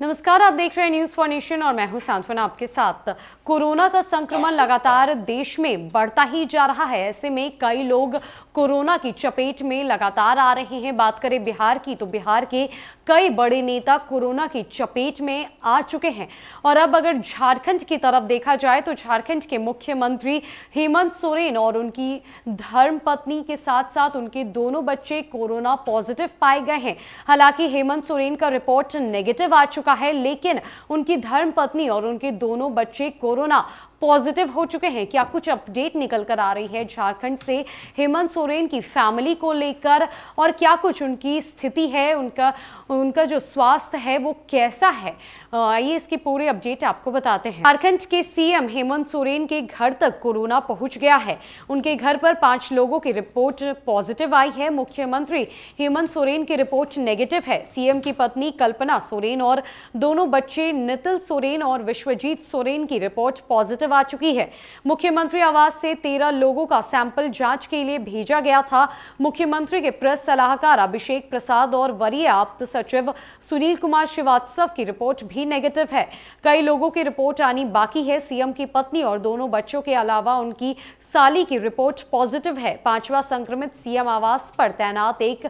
नमस्कार आप देख रहे हैं न्यूज फॉर नेशन और मैं हूं सांत्वना आपके साथ कोरोना का संक्रमण लगातार देश में बढ़ता ही जा रहा है ऐसे में कई लोग कोरोना की चपेट में लगातार आ रहे हैं बात करें बिहार की तो बिहार के कई बड़े नेता कोरोना की चपेट में आ चुके हैं और अब अगर झारखंड की तरफ देखा जाए तो झारखंड के मुख्यमंत्री हेमंत सोरेन और उनकी धर्म के साथ साथ उनके दोनों बच्चे कोरोना पॉजिटिव पाए गए हैं हालांकि हेमंत सोरेन का रिपोर्ट नेगेटिव आ चुका चुका है लेकिन उनकी धर्मपत्नी और उनके दोनों बच्चे कोरोना पॉजिटिव हो चुके हैं क्या कुछ अपडेट निकल कर आ रही है झारखंड से हेमंत सोरेन की फैमिली को लेकर और क्या कुछ उनकी स्थिति है उनका उनका जो स्वास्थ्य है वो कैसा है आइए इसकी पूरी अपडेट आपको बताते हैं झारखंड के सीएम हेमंत सोरेन के घर तक कोरोना पहुंच गया है उनके घर पर पांच लोगों की रिपोर्ट पॉजिटिव आई है मुख्यमंत्री हेमंत सोरेन की रिपोर्ट नेगेटिव है सीएम की पत्नी कल्पना सोरेन और दोनों बच्चे नितिल सोरेन और विश्वजीत सोरेन की रिपोर्ट पॉजिटिव दिलवा चुकी है मुख्यमंत्री आवास से तेरह लोगों का सैंपल जांच के लिए भेजा गया था मुख्यमंत्री के प्रेस सलाहकार अभिषेक प्रसाद और वरीय आप्त सचिव सुनील कुमार श्रीवास्तव की रिपोर्ट भी नेगेटिव है कई लोगों की रिपोर्ट आनी बाकी है सीएम की पत्नी और दोनों बच्चों के अलावा उनकी साली की रिपोर्ट पॉजिटिव है पांचवा संक्रमित सीएम आवास पर तैनात एक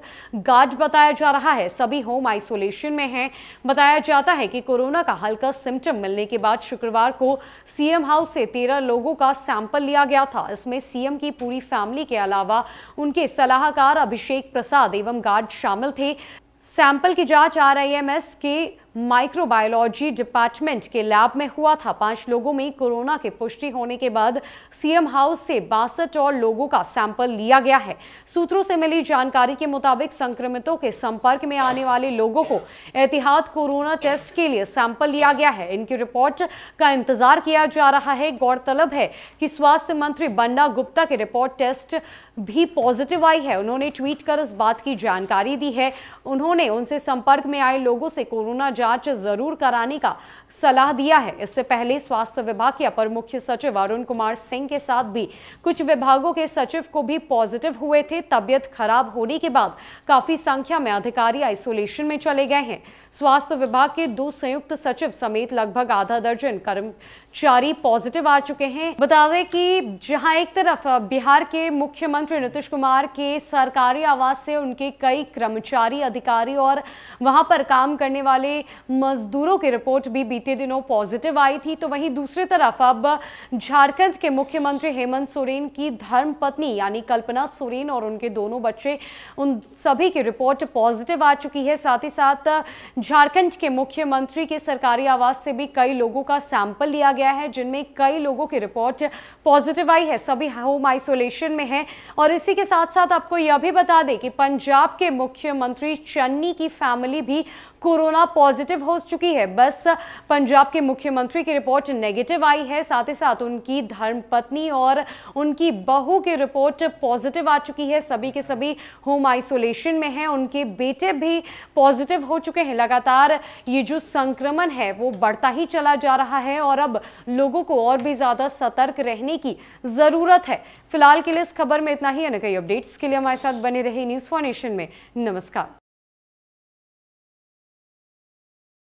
गार्ड बताया जा रहा है सभी होम आइसोलेशन में हैं बताया जाता है कि कोरोना का हल्का सिम्टम मिलने के बाद शुक्रवार को सीएम हाउस से तेरह लोगों का सैंपल लिया गया था इसमें सीएम की पूरी फैमिली के अलावा उनके सलाहकार अभिषेक प्रसाद एवं गार्ड शामिल थे सैंपल की जांच आरआईएमएस के माइक्रोबायोलॉजी डिपार्टमेंट के लैब में हुआ था पांच लोगों में कोरोना के पुष्टि होने के बाद सीएम हाउस से बासठ और लोगों का सैंपल लिया गया है सूत्रों से मिली जानकारी के मुताबिक संक्रमितों के संपर्क में आने वाले लोगों को एहतियात कोरोना टेस्ट के लिए सैंपल लिया गया है इनकी रिपोर्ट का इंतजार किया जा रहा है गौरतलब है कि स्वास्थ्य मंत्री बन्ना गुप्ता की रिपोर्ट टेस्ट भी पॉजिटिव आई है उन्होंने ट्वीट कर इस बात की जानकारी दी है उन्होंने उनसे संपर्क में आए लोगों से कोरोना जांच जरूर कराने का सलाह दिया है इससे पहले स्वास्थ्य विभाग के अपर मुख्य सचिव अरुण कुमार सिंह के साथ भी कुछ विभागों के सचिव को भी पॉजिटिव हुए थे तबियत खराब होने के बाद काफी संख्या में अधिकारी आइसोलेशन में चले गए हैं स्वास्थ्य विभाग के दो संयुक्त सचिव समेत लगभग आधा दर्जन कर्मचारी पॉजिटिव आ चुके हैं बता दें कि जहां एक तरफ बिहार के मुख्यमंत्री नीतीश कुमार के सरकारी आवास से उनके कई कर्मचारी अधिकारी और वहां पर काम करने वाले मजदूरों की रिपोर्ट भी बीते दिनों पॉजिटिव आई थी तो वहीं दूसरी तरफ अब झारखंड के मुख्यमंत्री हेमंत सोरेन की धर्मपत्नी यानी कल्पना सोरेन और उनके दोनों बच्चे उन सभी की रिपोर्ट पॉजिटिव आ चुकी है साथ ही साथ झारखंड के मुख्यमंत्री के सरकारी आवास से भी कई लोगों का सैंपल लिया गया है जिनमें कई लोगों की रिपोर्ट पॉजिटिव आई है सभी होम आइसोलेशन में है और इसी के साथ साथ आपको यह भी बता दें कि पंजाब के मुख्यमंत्री चन्नी की फैमिली भी कोरोना पॉजिटिव हो चुकी है बस पंजाब के मुख्यमंत्री की रिपोर्ट नेगेटिव आई है साथ ही साथ उनकी धर्मपत्नी और उनकी बहू की रिपोर्ट पॉजिटिव आ चुकी है सभी के सभी होम आइसोलेशन में हैं उनके बेटे भी पॉजिटिव हो चुके हैं लगातार ये जो संक्रमण है वो बढ़ता ही चला जा रहा है और अब लोगों को और भी ज़्यादा सतर्क रहने की ज़रूरत है फिलहाल के लिए इस खबर में इतना ही अन्य कई अपडेट्स के लिए हमारे साथ बने रहे न्यूज़ फॉर नेशन में नमस्कार